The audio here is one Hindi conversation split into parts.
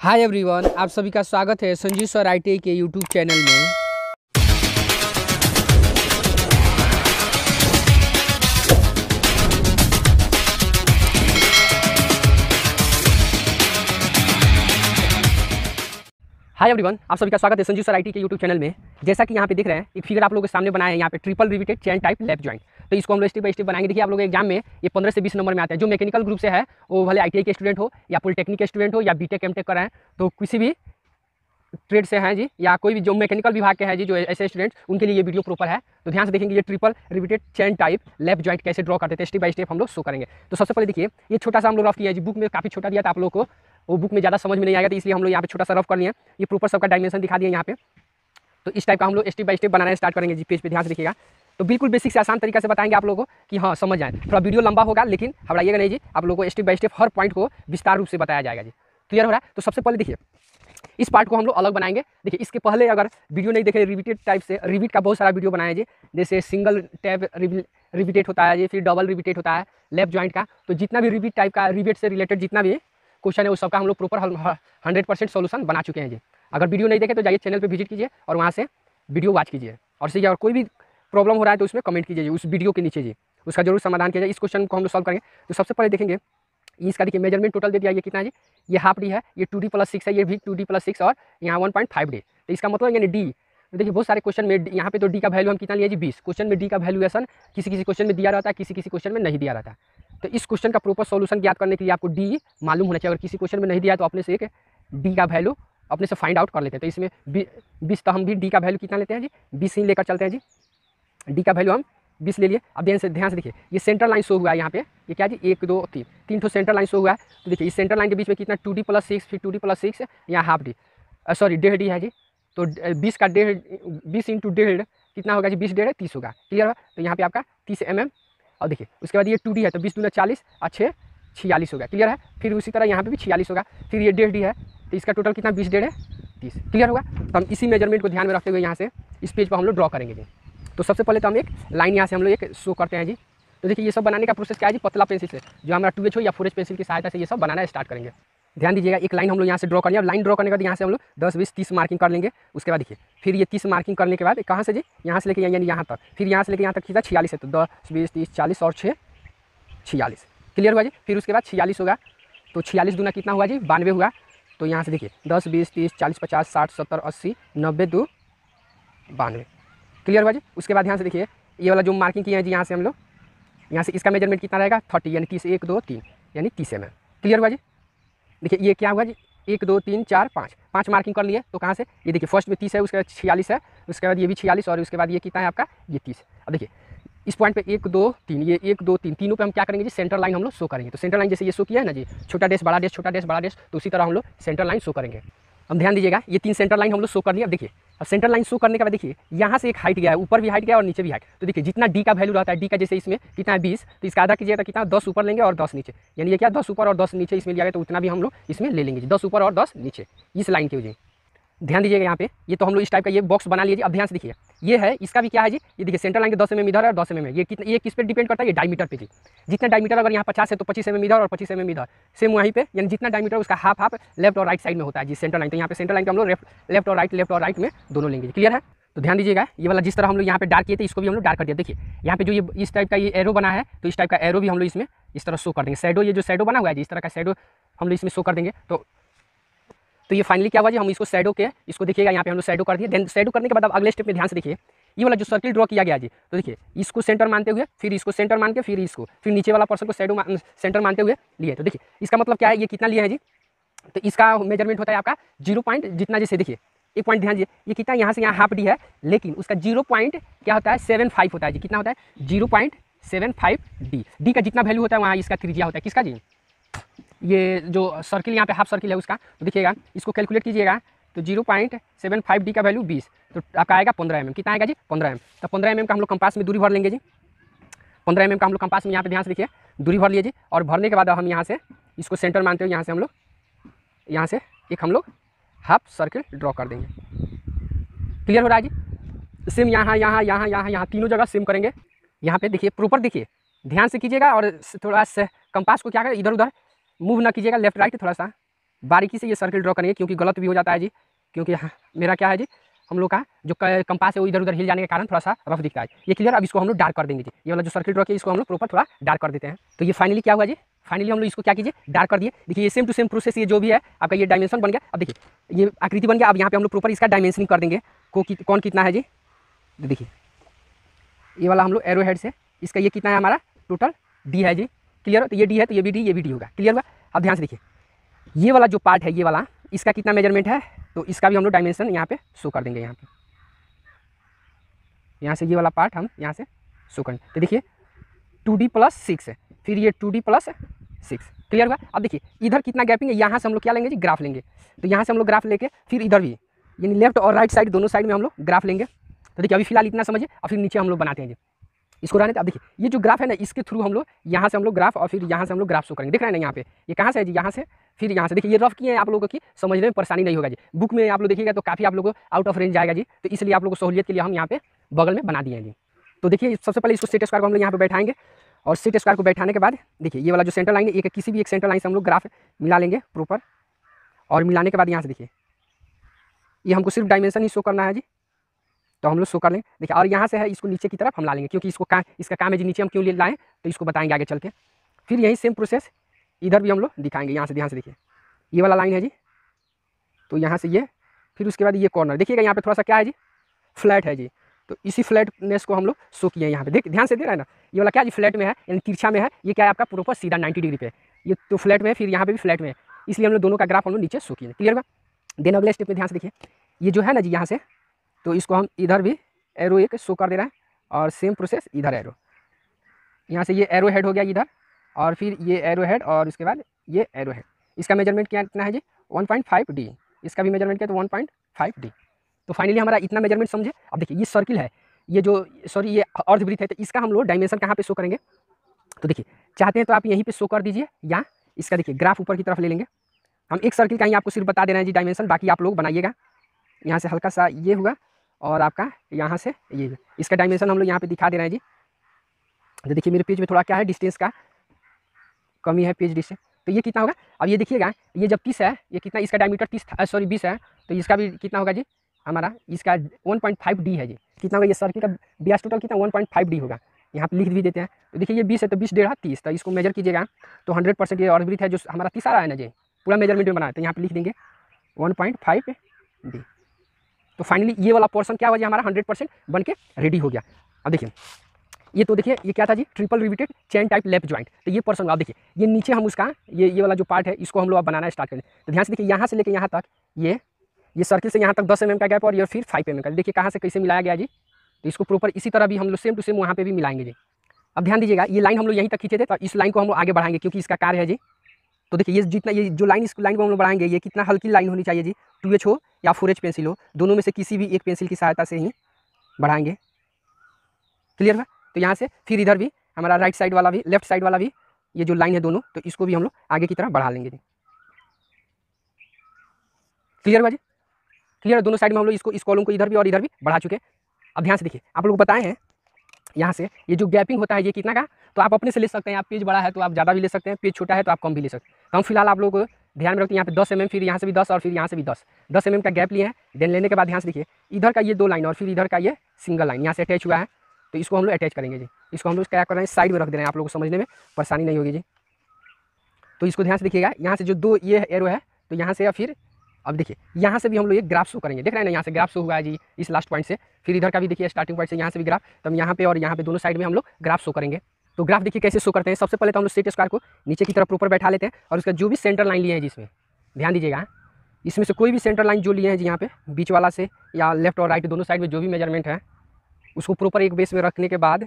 हाय एवरीवन आप सभी का स्वागत है संजीव सर आई के यूट्यूब चैनल में हाय एवरीवन आप सभी का स्वागत है संजीव सर आईटी के यूट्यूब चैनल में जैसा कि यहाँ पे देख रहे हैं एक फिगर आप लोगों के सामने बनाया है यहाँ पे triple riveted chain type left joint तो इसको हम लोग स्टेप बाई स्टेप बनाएंगे देखिए आप लोग एग्जाम में ये पंद्रह से बीस नंबर में आते हैं जो मैकेनिकल ग्रुप से है वो भले आई के स्टूडेंट हो या पॉलिटेक्निक के स्टूडेंट हो या बी टेक एम टेक कर रहे हैं तो किसी भी ट्रेड से हैं जी या कोई भी जो मैकेनिकल विभाग के हैं जी जो ऐसे स्टूडेंट उनके लिए ये वीडियो प्रॉपर है तो ध्यान से देखेंगे ये triple riveted chain type left joint कैसे ड्रॉ करते थे स्टेप बाई स्टेप हम लोग शो करेंगे तो सबसे पहले देखिए ये छोटा सा हम लोग रफ किया जी बुक में काफ़ी छोटा दिया था आप लोग को वो बुक में ज़्यादा समझ में नहीं आएगा तो इसलिए हम लोग यहाँ पे छोटा सा रफ कर लिए ये प्रॉपर सबका डायमेंशन दिखा दिए यहाँ पे तो इस टाइप का हम लोग स्टेप बाई स्टेप बनाना स्टार्ट करेंगे जी पेज पे ध्यान से देखिएगा तो बिल्कुल बेसिक से आसान तरीका से बताएंगे आप लोगों को कि हाँ समझ जाए थोड़ा वीडियो लंबा होगा लेकिन घबराइएगा नहीं जी आप लोगों को स्टेप बाई स्टेप हर पॉइंट को विस्तार रूप से बताया जाएगा जी क्लियर हो रहा है तो सबसे पहले देखिए इस पार्ट को हम लोग अलग बनाएंगे देखिए इसके पहले अगर वीडियो नहीं देखे रिपीटेड टाइप से रिपीट का बहुत सारा वीडियो बनाया जी जैसे सिंगल टैब रिपीटेड होता है जी फिर डबल रिपीटेड होता है लेफ्ट जॉइंट का तो जितना भी रिपीट टाइप का रिपीट से रिलेटेड जितना भी क्वेश्चन है उस सबका हम लोग प्रॉपर हंड्रेड परसेंट सोल्यूशन बना चुके हैं जी अगर वीडियो नहीं देखे तो जाइए चैनल पर विजिट कीजिए और वहाँ से वीडियो वॉच कीजिए और सही और कोई भी प्रॉब्लम हो रहा है तो उसमें कमेंट कीजिए उस वीडियो के नीचे जी उसका जरूर समाधान किया जाए इस क्वेश्चन को हम लोग सॉल्व करेंगे तो सबसे पहले देखेंगे इसका देखिए मेजरमेंट टोटल दे दिया ये कितना है जी ये हाफ डी है ये टू डी प्लस सिक्स है ये भी टू डी प्लस सिक्स और यहाँ वन पॉइंट फाइव डी तो इसका मतलब यानी डी तो देखिए बहुत सारे क्वेश्चन में यहाँ पे तो डी का वैल्यू हम कितना लिया जी बीस क्वेश्चन में डी का वैल्यूएशन किसी किसी क्वेश्चन में दिया रहता है किसी किसी क्वेश्चन में नहीं दिया रहता तो इस क्वेश्चन का प्रॉपर सॉल्यूशन ज्ञात करने के लिए आपको डी मालूम होना चाहिए अगर किसी क्वेश्चन में नहीं दिया तो अपने से एक डी का वैल्यू अपने से फाइंड आउट कर लेते हैं तो इसमें बीस तो हम भी डी का वैल्यू कितना लेते हैं जी बीस ही लेकर चलते हैं जी डी का वैल्यू हम बीस ले लिए अब ध्यान से ध्यान से देखिए ये सेंट्रल लाइन शो हुआ है यहाँ पे ये क्या जी एक दो तीन तीन ठो सेंट्रल लाइन शो हुआ है तो देखिए इस सेंट्रल लाइन के बीच में कितना टू डी प्लस सिक्स फिर टू डी प्लस सिक्स यहाँ हाफ डी सॉरी डेढ़ डी है जी तो बीस का डेढ़ बीस इंटू डेढ़ कितना होगा जी बीस डेढ़ तीस होगा क्लियर होगा तो यहाँ पे आपका तीस एम mm और देखिए उसके बाद ये टू है तो बीस दूना चालीस और छः छियालीस हो गया क्लियर है फिर उसी तरह यहाँ पे भी छियालीस होगा फिर ये डेढ़ डी है तो इसका टोटल कितना बीस डेढ़ है तीस क्लियर होगा तो हम इसी मेजरमेंट को ध्यान में रखते हुए यहाँ से इस पेज पर हम लोग ड्रॉ करेंगे जी तो सबसे पहले तो हम एक लाइन यहाँ से हम लोग एक शो करते हैं जी तो देखिए ये सब बनाने का प्रोसेस क्या है जी पतला पेंसिल से जो हमारा टू हो या फोर पेंसिल की सहायता से ये सब बनाना स्टार्ट करेंगे ध्यान दीजिएगा एक लाइन हम लोग यहाँ से ड्रॉ करेंगे और लाइन ड्रॉ करने के बाद यहाँ से हम लोग दस बीस तीस मार्किंग कर लेंगे उसके बाद देखिए फिर ये तीस मार्किंग करने के बाद कहाँ से जी यहाँ से लेके यानी यहाँ तक फिर यहाँ से लेकर यहाँ तक खींचा छियालीस है तो दस बीस तीस चालीस और छः छियालीस क्लियर हुआ जी फिर उसके बाद छियालीस होगा तो छियालीस दूना कितना हुआ जी बानवे हुआ तो यहाँ से देखिए दस बीस तीस चालीस पचास साठ सत्तर अस्सी नब्बे दो बानवे क्लियर हुआ जी उसके बाद यहाँ से देखिए ये वाला जो मार्किंग किया है जी यहाँ से हम लोग यहाँ से इसका मेजरमेंट कितना रहेगा थर्टी यानी तीस एक दो तीन यानी तीस एम क्लियर हुआ जी देखिए ये क्या हुआ जी एक दो तीन चार पाँच पाँच मार्किंग कर लिए तो कहाँ से ये देखिए फर्स्ट में तीस है उसके बाद छियालीस है उसके बाद ये भी छियालीस और उसके बाद ये कितना है आपका ये तीस अब देखिए इस पॉइंट पे एक दो तीन ये एक दो तीन तीनों पे हम क्या करेंगे जी सेंटर लाइन हम लोग शो करेंगे तो सेंटर लाइन जैसे ये शो किया है ना जी छोटा डेस बड़ा डेस छोटा डेस बड़ा डेस तो उसी तरह हम लोग सेंटर लाइन शो करेंगे अब ध्यान दीजिएगा ये तीन सेंटर लाइन हम लोग शो कर लिए अब देखिए अब सेंटर लाइन शो करने के बाद देखिए यहाँ से एक हाइट गया है ऊपर भी हाइट गया और नीचे भी हाइट तो देखिए जितना डी का वैल्यू रहता है डी का जैसे इसमें कितना है बीस तो इसका आधा कीजिएगा तो कितना दस ऊपर लेंगे और दस नीचे यानी ये क्या दस ऊपर और दस नीचे इसमें लिया गया तो उतना भी हम लोग इसमें ले लेंगे दस ऊपर और दस नीचे इस लाइन की वजह ध्यान दीजिएगा यहाँ पे ये तो हम लोग इस टाइप का ये बॉक्स बना लीजिए अब ध्यान से देखिए ये है इसका भी क्या है जी ये देखिए सेंटर लाइन के दस एम mm इधर है और दस एम mm ये कितना ये किस पे डिपेंड करता है ये डायमीटर पे जी जितना डायमीटर अगर यहाँ पचास है तो पच्चीस एम mm इधर और पच्चीस एम इधर सेम वहीं पे यानी जितना डायमीटर उसका हाफ हाफ लेफ्ट और राइट साइड में होता है जी सेंटर लाइन तो यहाँ पे सेंटर लाइन का हम लोग लेफ्ट और राइट लेफ्ट और राइट में दोनों लेंगे क्लियर है तो ध्यान दीजिएगा ये वाला जिस तरह हम लोग यहाँ पे डार्क किए थे इसको भी हम लोग डार्क कर दिया देखिए यहाँ पे जो ये इस टाइप का ये एरो बना है तो इस टाइप का एरो भी हम लोग इसमें इस तरह शो कर देंगे शेडो ये जो शेडो बना हुआ है जी इस तरह का शेडो हम लोग इसमें शो कर देंगे तो तो ये फाइनली क्या हुआ जी हम इसको सैडो के इसको देखिएगा यहाँ पे हम लोग सैडो कर दिए देन सैडो करने के बाद अब अगले स्टेप में ध्यान से देखिए ये वाला जो सर्किल ड्रॉ किया गया जी तो देखिए इसको सेंटर मानते हुए फिर इसको सेंटर मान के फिर इसको फिर नीचे वाला पर्सन को सैडो मान, सेंटर मानते हुए लिए तो देखिए इसका मतलब क्या है ये कितना लिया है जी तो इसका मेजरमेंट होता है आपका जीरो पॉइंट जितना जैसे देखिए एक पॉइंट ध्यान दीजिए ये कितना यहाँ से यहाँ हाफ डी है लेकिन उसका जीरो पॉइंट क्या होता है सेवन फाइव होता है जी कितना होता है zero point seven five D D का जितना वैल्यू होता है वहाँ इसका थ्री होता है किसका जी ये जो सर्किल यहाँ पे हाफ सर्किल है उसका तो देखिएगा इसको कैलकुलेट कीजिएगा तो zero point seven five D का वैल्यू बीस तो आपका आएगा पंद्रह एम कितना आएगा जी पंद्रह एम तो पंद्रह एम का हम लोग कंपास में दूरी भर लेंगे जी पंद्रह एम का हम लोग कंपास में यहाँ पे ध्यान से देखिए दूरी भर लिए जी और भरने के बाद हम यहाँ से इसको सेंटर मानते हो यहाँ से हम लोग यहाँ से एक हम लोग हाफ सर्किल ड्रॉ कर देंगे क्लियर हो रहा है जी सेम यहाँ यहाँ यहाँ यहाँ यहाँ तीनों जगह सेम करेंगे यहाँ पे देखिए प्रॉपर देखिए ध्यान से कीजिएगा और थोड़ा कंपास को क्या करें इधर उधर मूव ना कीजिएगा लेफ्ट राइट थोड़ा सा बारीकी से ये सर्किल ड्रॉ करेंगे क्योंकि गलत भी हो जाता है जी क्योंकि हाँ, मेरा क्या है जी हम लोग का जो कंपास है वो इधर उधर हिल जाने के कारण थोड़ा सा रफ दिखता है ये क्लियर अब इसको हम लोग डार्क कर देंगे जी ये वाला जो सर्किल ड्रॉ किया इसको हम लोग प्रॉपर थोड़ा डार्क कर देते हैं तो ये फाइनली क्या हुआ जी फाइनली हम लोग इसको क्या कीजिए डार्क कर दिए देखिए ये सेम टू सेम प्रोसेस ये जो भी है आपका ये डायमेंशन बन गया अब देखिए ये आकृति बन गया अब यहाँ पे हम लोग प्रॉपर इसका डायमेंशन कर देंगे को कि, कौन कितना है जी तो देखिए ये वाला हम लोग एरो हेड से इसका ये कितना है हमारा टोटल डी है जी क्लियर तो ये डी है तो ये भी डी ये भी डी होगा क्लियर हुआ अब ध्यान से देखिए ये वाला जो पार्ट है ये वाला इसका कितना मेजरमेंट है तो इसका भी हम लोग डायमेंशन यहाँ पे शो कर देंगे यहाँ पे यहाँ से ये वाला पार्ट हम यहाँ से शो करेंगे तो देखिए टू डी प्लस सिक्स फिर ये two D plus six clear हुआ अब देखिए इधर कितना गैपिंग है यहाँ से हम लोग क्या लेंगे जी ग्राफ लेंगे तो यहाँ से हम लोग ग्राफ लेके फिर इधर भी यानी लेफ्ट और राइट साइड दोनों साइड में हम लोग ग्राफ लेंगे तो देखिए अभी फिलहाल इतना समझिए और फिर नीचे हम लोग बनाते हैं जी इसको रहने आप देखिए ये जो ग्राफ है ना इसके थ्रू हम लोग यहाँ से हम लोग ग्राफ और फिर यहाँ से हम लोग ग्राफ शो करेंगे देख रहे हैं ना यहाँ पे ये कहाँ से है जी यहाँ से फिर यहाँ से देखिए ये रफ किए हैं आप लोगों की समझने में परेशानी नहीं होगा जी बुक में आप लोग देखिएगा तो काफ़ी आप लोगों को आउट ऑफ रेंज जाएगा जी तो इसलिए आप लोगों को सहूलियत के लिए हम यहाँ पे बगल में बना दिए जी तो देखिए सबसे पहले इसको सेट स्क्वायर को हम लोग यहाँ पर बैठाएंगे और सेट स्क्वायर को बैठाने के बाद देखिए ये वाला जो सेंटर लाइन है एक किसी भी एक सेंटर लाइन से हम लोग ग्राफ मिला लेंगे प्रॉपर और मिलाने के बाद यहाँ से देखिए ये हमको सिर्फ डायमेंशन ही शो करना है जी तो हम लोग शो कर लेंगे देखिए और यहाँ से है इसको नीचे की तरफ हम ला लेंगे क्योंकि इसको का इसका काम है जी नीचे हम क्यों ले लाएँ तो इसको बताएंगे आगे चल के फिर यही सेम प्रोसेस इधर भी हम लोग दिखाएंगे यहाँ से ध्यान से देखिए ये वाला लाइन है जी तो यहाँ से ये फिर उसके बाद ये कॉर्नर देखिएगा यहाँ पर थोड़ा सा क्या है जी फ्लैट है जी तो इसी फ्लैटनेस को हम लोग शो किए हैं यहाँ पे देख ध्यान से दे रहे हैं ना ये वाला क्या जी फ्लैट में है यानी तिरछा में है ये क्या है आपका प्रोपर सीधा नाइन्टी डिग्री पे ये तो फ्लैट में है फिर यहाँ पर भी फ्लैट में है इसलिए हम लोग दोनों का ग्राफ हम लोग नीचे शो किए क्लियर हुआ देन अगले स्टेप में ध्यान से देखिए ये जो है ना जी यहाँ से तो इसको हम इधर भी एरो एक शो कर दे रहे हैं और सेम प्रोसेस इधर एरो यहाँ से ये एरो हेड हो गया इधर और फिर ये एरो हेड और उसके बाद ये एरो हेड इसका मेजरमेंट क्या कितना है जी 1.5 डी इसका भी मेजरमेंट क्या तो 1.5 डी तो फाइनली हमारा इतना मेजरमेंट समझे अब देखिए ये सर्किल है ये जो सॉरी ये अर्धवृत्त है तो इसका हम लोग डायमेंशन कहाँ पर शो करेंगे तो देखिए चाहते हैं तो आप यहीं पर शो कर दीजिए या इसका देखिए ग्राफ ऊपर की तरफ ले लेंगे हम एक सर्किल का ही आपको सिर्फ बता दे रहे हैं जी डायमेंशन बाकी आप लोग बनाइएगा यहाँ से हल्का सा ये हुआ और आपका यहाँ से ये इसका डायमेंशन हम लोग यहाँ पे दिखा दे रहे हैं जी तो देखिए मेरे पेज में थोड़ा क्या है डिस्टेंस का कमी है पेज डिस्टेंस तो ये कितना होगा अब ये देखिएगा ये जब तीस है ये कितना इसका डायमीटर तीस सॉरी बीस है तो इसका भी कितना होगा जी हमारा इसका डी है जी कितना होगा ये सर्किल का ब्यास टोटल कितना डी होगा यहाँ पे लिख भी देते हैं तो देखिए ये 20 है तो 20 डेढ़ तीस तो इसको मेजर कीजिएगा तो 100 परसेंट ये ऑर्बिट है जो हमारा तीसरा है ना जी पूरा मेजरमेंट में बना है तो यहाँ पे लिख देंगे डी तो फाइनली ये वाला पोर्सन क्या हो जाए हमारा हंड्रेड परसेंट बन के रेडी हो गया अब देखिए ये तो देखिए ये क्या था जी triple riveted chain type lap joint तो ये पोर्सन आप देखिए ये नीचे हम उसका ये ये वाला जो पार्ट है इसको हम लोग बनाना स्टार्ट करें तो ध्यान से देखिए यहाँ से लेकर यहाँ तक ये ये सर्किल से यहाँ तक दस एम mm का गैप और ये फिर फाइव एम mm का देखिए कहाँ से कैसे मिलाया गया जी तो इसको प्रॉपर इसी तरह भी हम लोग सेम टू सेम वहाँ पर भी मिलाएंगे जी अब ध्यान दीजिएगा ये लाइन हम लोग यहीं तक खींचे थे तो इस लाइन को हम लोग आगे बढ़ाएंगे क्योंकि इसका कार्य है जी तो देखिए ये जितना ये जो लाइन इसको लाइन को हम लोग बढ़ाएंगे ये कितना हल्की लाइन होनी चाहिए जी टू एच हो या फोर एच पेंसिल हो दोनों में से किसी भी एक पेंसिल की सहायता से ही बढ़ाएंगे क्लियर है तो यहाँ से फिर इधर भी हमारा राइट साइड वाला भी लेफ्ट साइड वाला भी ये जो लाइन है दोनों तो इसको भी हम लोग आगे की तरफ बढ़ा लेंगे जी क्लियर भाजी क्लियर दोनों साइड में हम लोग इसको इस कॉलम को इधर भी और इधर भी बढ़ा चुके हैं अब ध्यान से देखिए आप लोग बताए हैं यहाँ से ये जो गैपिंग होता है ये कितना का तो आप अपने से ले सकते हैं आप पेज बड़ा है तो आप ज़्यादा भी ले सकते हैं पेज छोटा है तो आप कम भी ले सकते हैं कम हम फिलहाल आप लोग ध्यान में रखते हैं यहाँ पे दस एम फिर यहाँ से भी दस और फिर यहाँ से भी दस दस एम का गैप लिए हैं देन लेने के बाद यहाँ से देखिए इधर का ये दो लाइन और फिर इधर का ये सिंगल लाइन यहाँ से अटैच हुआ है तो इसको हम लोग अटैच करेंगे जी इसको हम लोग क्या कर रहे हैं साइड में रख दे रहे हैं आप लोग को समझने में परेशानी नहीं होगी जी तो इसको ध्यान से देखिएगा यहाँ से जो दो ये एरो है तो यहाँ से या फिर अब देखिए यहाँ से भी हम लोग ये ग्राफ शो करेंगे देख रहे हैं ना यहाँ से ग्राफ शो हुआ है जी इस लास्ट पॉइंट से फिर इधर का भी देखिए स्टार्टिंग पॉइंट से यहाँ से भी ग्राफ तो हम यहाँ पे और यहाँ पे दोनों साइड में हम लोग ग्राफ शो करेंगे तो ग्राफ देखिए कैसे शो करते हैं सबसे पहले तो हम लोग सेट स्क्वायर को नीचे की तरफ ऊपर बैठा लेते हैं और उसका जो भी सेंटर लाइन लिए हैं जिसमें ध्यान दीजिएगा हाँ। इसमें से कोई भी सेंटर लाइन जो लिए हैं जी यहाँ पे बीच वाला से या लेफ्ट और राइट दोनों साइड में जो भी मेजरमेंट है उसको प्रॉपर एक बेस में रखने के बाद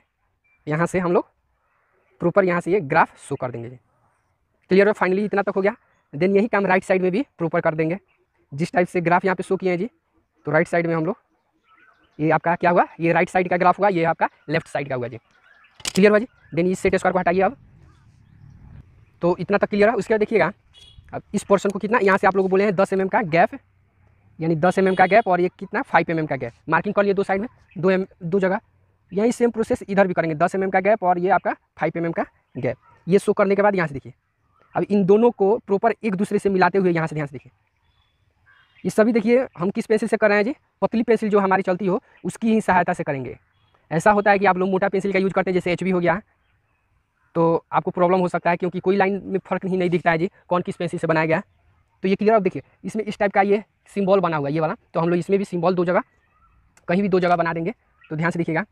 यहाँ से हम लोग प्रॉपर यहाँ से ये ग्राफ शो कर देंगे जी क्लियर है फाइनली इतना तक हो गया देन यही काम राइट साइड में भी प्रॉपर कर देंगे जिस टाइप से ग्राफ यहाँ पे शो किए हैं जी तो राइट साइड में हम लोग ये आपका क्या हुआ ये राइट साइड का ग्राफ हुआ ये आपका लेफ्ट साइड का हुआ जी क्लियर हुआ जी देन इस सेट स्क्वायर को हटाइए अब तो इतना तक क्लियर है उसके बाद देखिएगा अब इस पोर्सन को कितना यहाँ से आप लोग बोले हैं दस एम mm का गैप यानी दस एम mm का गैप और ये कितना फाइव एम mm का गैप मार्किंग कर लिए दो साइड में दो एम दो जगह यही सेम प्रोसेस इधर भी करेंगे दस एम का गैप और ये आपका फाइव एम का गैप ये शो करने के बाद यहाँ से देखिए अब इन दोनों को प्रॉपर एक दूसरे से मिलाते हुए यहाँ से ध्यान से देखिए ये सभी देखिए हम किस पेंसिल से कर रहे हैं जी पतली पेंसिल जो हमारी चलती हो उसकी ही सहायता से करेंगे ऐसा होता है कि आप लोग मोटा पेंसिल का यूज़ करते हैं जैसे एच हो गया तो आपको प्रॉब्लम हो सकता है क्योंकि कोई लाइन में फर्क ही नहीं दिखता है जी कौन किस पेंसिल से बनाया गया तो ये क्लियर आप देखिए इसमें इस टाइप का ये सिम्बॉल बना हुआ है ये वाला तो हम लोग इसमें भी सिम्बॉल दो जगह कहीं भी दो जगह बना देंगे तो ध्यान से देखिएगा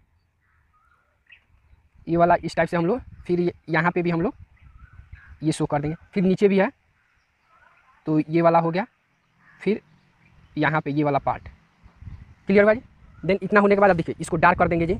ये वाला इस टाइप से हम लोग फिर यहाँ पे भी हम लोग ये शो कर देंगे फिर नीचे भी है तो ये वाला हो गया फिर यहाँ पे ये वाला पार्ट क्लियर भाई देन इतना होने के बाद अब देखिए इसको डार्क कर देंगे जी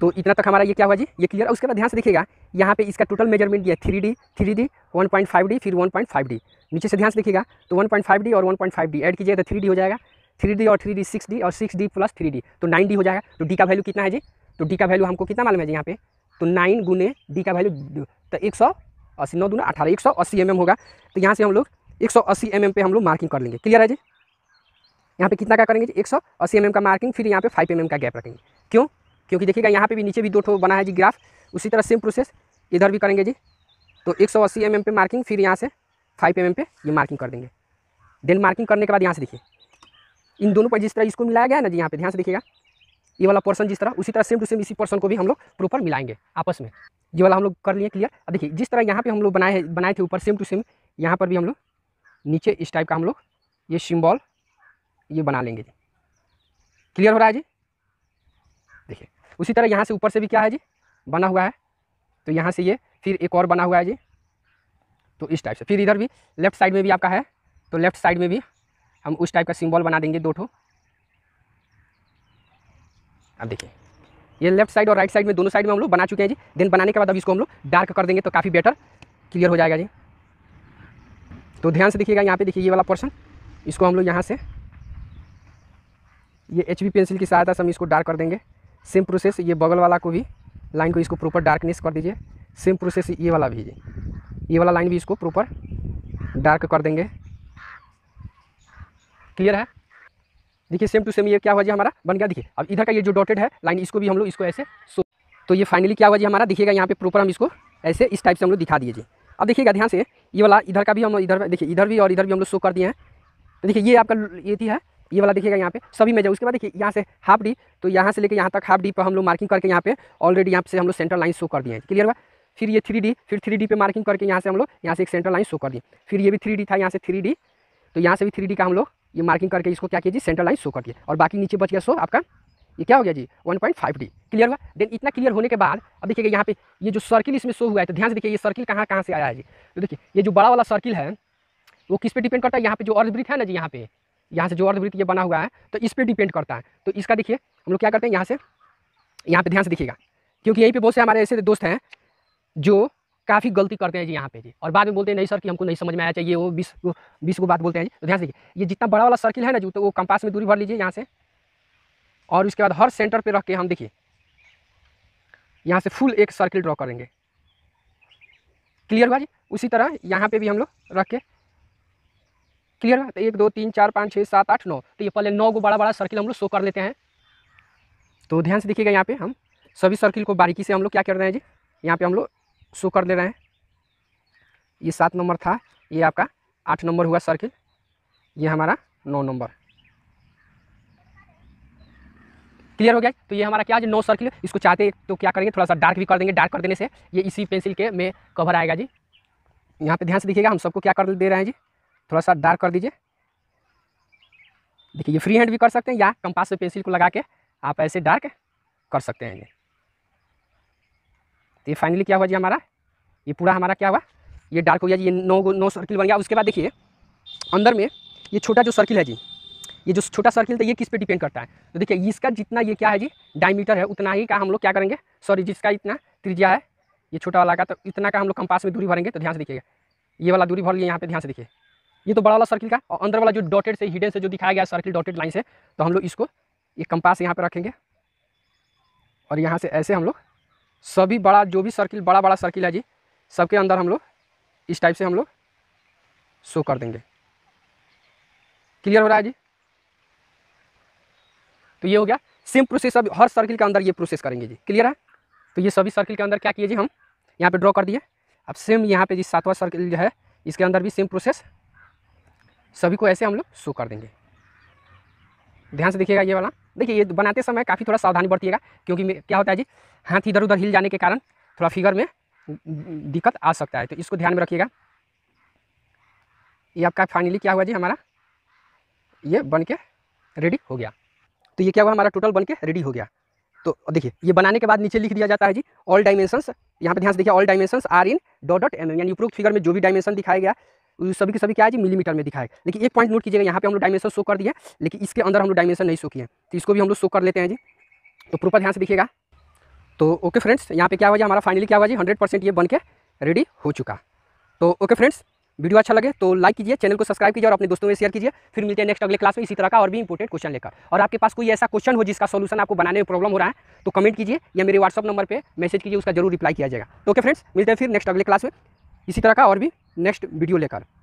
तो इतना तक हमारा ये क्या हुआ जी ये क्लियर है उसके बाद ध्यान से देखिएगा यहाँ पे इसका टोटल मेजरमेंट दिया three D three D one point five D फिर वन पॉइंट फाइव डी नीचे से ध्यान से देखिएगा तो वन पॉइंट फाइव डी और one point five D add कीजिए तो थ्री डी हो जाएगा थ्री डी और थ्री डी सिक्स डी और six D plus three D तो नाइन डी हो जाएगा तो डी का वैल्यू कितना है जी तो डी का वैल्यू हमको कितना मालूम है जी यहाँ पे तो नाइन गुने डी का वैल्यू तो एक सौ अस्सी नौ दूना अठारह एक सौ अस्सी एम एम होगा तो यहाँ से हम लोग एक सौ अस्सी एम एम पे हम लोग मार्किंग कर लेंगे क्लियर है जी यहाँ पे कितना का करेंगे जी एक सौ अस्सी एम एम का मार्किंग फिर यहाँ पे फाइव एम एम का गैप रखेंगे क्यों क्योंकि देखिएगा यहाँ पे भी नीचे भी दो ठो बना है जी ग्राफ उसी तरह सेम प्रोसेस इधर भी करेंगे जी तो एक सौ अस्सी एम एम पे मार्किंग फिर यहाँ से फाइव एम एम पे ये मार्किंग कर देंगे देन मार्किंग करने के बाद यहाँ से देखिए इन दोनों पर जिस तरह इसको मिलाया गया ना जी यहाँ पे ध्यान से देखिएगा ये वाला पर्सन जिस तरह उसी तरह सेम टू सेम इसी पर्सन को भी हम लोग प्रॉपर मिलाएंगे आपस में ये वाला हम लोग कर लिए क्लियर देखिए जिस तरह यहाँ पे हम लोग बनाए बनाए थे ऊपर सेम टू सेम यहाँ पर भी हम लोग नीचे इस टाइप का हम लोग ये सिम्बॉल ये बना लेंगे जी क्लियर हो रहा है जी देखिए उसी तरह यहाँ से ऊपर से भी क्या है जी बना हुआ है तो यहाँ से ये फिर एक और बना हुआ है जी तो इस टाइप से फिर इधर भी लेफ्ट साइड में भी आपका है तो लेफ्ट साइड में भी हम उस टाइप का सिम्बॉल बना देंगे दो ठो अब देखिए ये लेफ्ट साइड और राइट साइड में दोनों साइड में हम लोग बना चुके हैं जी देन बनाने के बाद अब इसको हम लोग डार्क कर देंगे तो काफ़ी बेटर क्लियर हो जाएगा जी तो ध्यान से देखिएगा यहाँ पे देखिए ये वाला पोर्सन इसको हम लोग यहाँ से ये एच पेंसिल की सहायता से हम इसको डार्क कर देंगे सेम प्रोसेस ये बगल वाला को भी लाइन को इसको प्रॉपर डार्कनेस कर दीजिए सेम प्रोसेस ये वाला भी ये वाला लाइन भी इसको प्रॉपर डार्क कर देंगे क्लियर है देखिए सेम टू सेम ये क्या हुआ जी हमारा बन गया देखिए अब इधर का ये जो डॉटेड है लाइन इसको भी हम लोग इसको ऐसे सो तो ये फाइनली क्या हुआ जी हमारा देखिएगा यहाँ पे प्रॉपर हम इसको ऐसे इस टाइप से हम लोग दिखा दिए जी अब देखिएगा ध्यान से ये वाला इधर का भी हम इधर देखिए इधर भी और इधर भी हम लोग शो कर दिए हैं तो देखिए ये आपका ये थी है ये वाला देखिएगा यहाँ पे सभी मेजर उसके बाद देखिए यहाँ से हाफ डी तो यहाँ से लेकर यहाँ तक हाफ डी पर हम लोग मार्किंग करके यहाँ पे ऑलरेडी यहाँ से हम लोग सेंटर लाइन शो कर दिए हैं क्लियर हुआ फिर ये थ्री डी फिर थ्री डी पे मार्किंग करके यहाँ से हम लोग यहाँ से एक सेंटर लाइन शो कर दिए फिर ये भी थ्री डी था यहाँ से थ्री डी तो यहाँ से भी थ्री डी का हम लोग ये मार्किंग करके इसको क्या कीजिए सेंटर लाइन शो कर दिए और बाकी नीचे बच गया शो आपका ये क्या हो गया जी 1.5D क्लियर हुआ देन इतना क्लियर होने के बाद अब देखिएगा यहाँ पे ये जो सर्किल इसमें शो हुआ है तो ध्यान से देखिए ये सर्किल कहाँ कहाँ से आया है जी तो देखिए ये जो बड़ा वाला सर्किल है वो किस पे डिपेंड करता है यहाँ पे जो अर्धवृत्त है ना जी यहाँ पे यहाँ से जो अर्धवृत्त ये बना हुआ है तो इस पर डिपेंड करता है तो इसका देखिए हम लोग क्या करते हैं यहाँ से यहाँ पे ध्यान से देखिएगा क्योंकि यहीं पर बहुत से हमारे ऐसे दोस्त हैं जो काफ़ी गलती करते हैं जी यहाँ पे जी और बाद में बोलते हैं नहीं सर कि हमको नहीं समझ में आया चाहिए वो बीस बीस को बात बोलते हैं जी तो ध्यान से देखिए ये जितना बड़ा वाला सर्किल है ना जो तो वो कंपास में दूरी भर लीजिए यहाँ से और उसके बाद हर सेंटर पे रख के हम देखिए यहाँ से फुल एक सर्किल ड्रॉ करेंगे क्लियर भाजी उसी तरह यहाँ पे भी हम लोग रख के क्लियर तो एक दो तीन चार पाँच छः सात आठ नौ तो ये पहले नौ को बड़ा बड़ा सर्किल हम लोग शो कर लेते हैं तो ध्यान से देखिएगा यहाँ पे हम सभी सर्किल को बारीकी से हम लोग क्या कर रहे हैं जी यहाँ पे हम लोग शो कर ले रहे हैं ये सात नंबर था ये आपका आठ नंबर हुआ सर्किल ये हमारा नौ नंबर क्लियर हो गया तो ये हमारा क्या जो नो सर्किल इसको चाहते तो क्या करेंगे थोड़ा सा डार्क भी कर देंगे डार्क कर देने से ये इसी पेंसिल के में कवर आएगा जी यहाँ पे ध्यान से देखिएगा हम सबको क्या कर दे रहे हैं जी थोड़ा सा डार्क कर दीजिए देखिए ये फ्री हैंड भी कर सकते हैं या कंपास से पेंसिल को लगा के आप ऐसे डार्क कर सकते हैं जी तो ये फाइनली क्या हुआ जी हमारा ये पूरा हमारा क्या हुआ ये डार्क हो गया जी ये नौ नौ सर्किल बन गया उसके बाद देखिए अंदर में ये छोटा जो सर्किल है जी ये जो छोटा सर्किल था ये किस पे डिपेंड करता है तो देखिए इसका जितना ये क्या है जी डायमीटर है उतना ही का हम लोग क्या करेंगे सॉरी जिसका इतना त्रिज्या है ये छोटा वाला का तो इतना का हम लोग कंपास में दूरी भरेंगे तो ध्यान से देखिएगा ये वाला दूरी भर लिए यहाँ पे ध्यान से देखिए ये तो बड़ा वाला सर्किल का और अंदर वाला जो डॉटेड से हिडन से जो दिखाया गया सर्किल डॉटेड लाइन से तो हम लोग इसको ये कंपास यहाँ पर रखेंगे और यहाँ से ऐसे हम लोग सभी बड़ा जो भी सर्किल बड़ा बड़ा सर्किल है जी सबके अंदर हम लोग इस टाइप से हम लोग शो कर देंगे क्लियर हो रहा है जी तो ये हो गया सेम प्रोसेस अब हर सर्किल के अंदर ये प्रोसेस करेंगे जी क्लियर है तो ये सभी सर्किल के अंदर क्या किए जी हम यहाँ पे ड्रॉ कर दिए अब सेम यहाँ पे जी सातवां सर्किल जो है इसके अंदर भी सेम प्रोसेस सभी को ऐसे हम लोग शो कर देंगे ध्यान से देखिएगा ये वाला देखिए ये बनाते समय काफ़ी थोड़ा सावधानी बरतिएगा क्योंकि क्या होता है जी हाथ इधर उधर हिल जाने के कारण थोड़ा फिगर में दिक्कत आ सकता है तो इसको ध्यान में रखिएगा ये आपका फाइनली क्या हुआ जी हमारा ये बन के रेडी हो गया तो ये क्या हुआ हमारा टोटल बन के रेडी हो गया तो देखिए ये बनाने के बाद नीचे लिख दिया जाता है जी ऑल डायमेंशंस यहाँ पे ध्यान से देखिए all dimensions are in dot dot M यानी उपरोक्त फिगर में जो भी डायमेंशन दिखाया गया सभी के सभी क्या है जी मिलीमीटर में दिखाया लेकिन एक पॉइंट नोट कीजिएगा यहाँ पे हम लोग डायमेंशन शो कर दिए लेकिन इसके अंदर हम लोग डायमेंशन नहीं शो किए तो इसको भी हम लोग शो कर लेते हैं जी तो प्रोपर ध्यान से दिखेगा तो ओके फ्रेंड्स यहाँ पे क्या हुआ जी हमारा फाइनली क्या हुआ जी हंड्रेड परसेंट ये बन के रेडी हो चुका तो ओके फ्रेंड्स वीडियो अच्छा लगे तो लाइक कीजिए चैनल को सब्सक्राइब कीजिए और अपने दोस्तों में शेयर कीजिए फिर मिलते हैं नेक्स्ट अगले क्लास में इसी तरह का और भी इंपॉर्टेंट क्वेश्चन लेकर और आपके पास कोई ऐसा क्वेश्चन हो जिसका सोल्यूशन आपको बनाने में प्रॉब्लम हो रहा है तो कमेंट कीजिए या मेरे व्हाट्सअप नंबर पर मैसेज कीजिए उसका जरूर रिप्लाई किया जाएगा ओके फ्रेंड्स मिलते हैं फिर नेक्स्ट अगले क्लास में इसी तरह का और भी नेक्स्ट वीडियो लेकर